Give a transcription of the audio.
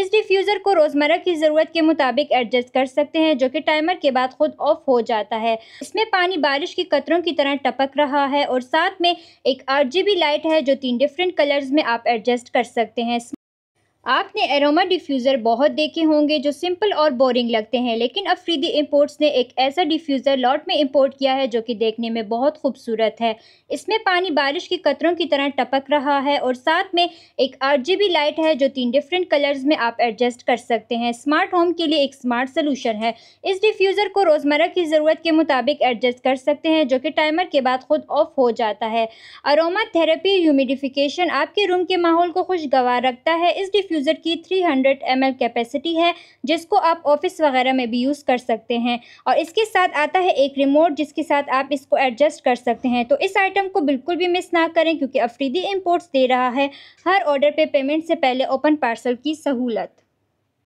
इस डिफ्यूज़र को रोज़मर्रा की ज़रूरत के मुताबिक एडजस्ट कर सकते हैं जो कि टाइमर के बाद खुद ऑफ हो जाता है इसमें पानी बारिश के कतरों की तरह टपक रहा है और साथ में एक आठ लाइट है जो तीन डिफरेंट कलर्स में आप एडजस्ट कर सकते हैं आपने एरोमा डिफ्यूज़र बहुत देखे होंगे जो सिंपल और बोरिंग लगते हैं लेकिन अफरीदी इंपोर्ट्स ने एक ऐसा डिफ्यूज़र लॉट में इंपोर्ट किया है जो कि देखने में बहुत खूबसूरत है इसमें पानी बारिश के कतरों की तरह टपक रहा है और साथ में एक आठ लाइट है जो तीन डिफरेंट कलर्स में आप एडजस्ट कर सकते हैं स्मार्ट होम के लिए एक स्मार्ट सोलूशन है इस डिफ्यूज़र को रोज़मर्रा की ज़रूरत के मुताबिक एडजस्ट कर सकते हैं जो कि टाइमर के बाद खुद ऑफ हो जाता है अरोमा थेरेपी ह्यूमिडिफिकेशन आपके रूम के माहौल को खुशगवार रखता है इस डिफ्यूज़र की 300 एल कैपेसिटी है जिसको आप ऑफिस वगैरह में भी यूज़ कर सकते हैं और इसके साथ आता है एक रिमोट जिसके साथ आप इसको एडजस्ट कर सकते हैं तो इस आइटम को बिल्कुल भी मिस ना करें क्योंकि अफरीदी इम्पोर्ट्स दे रहा है हर ऑर्डर पे पेमेंट से पहले ओपन पार्सल की सहूलत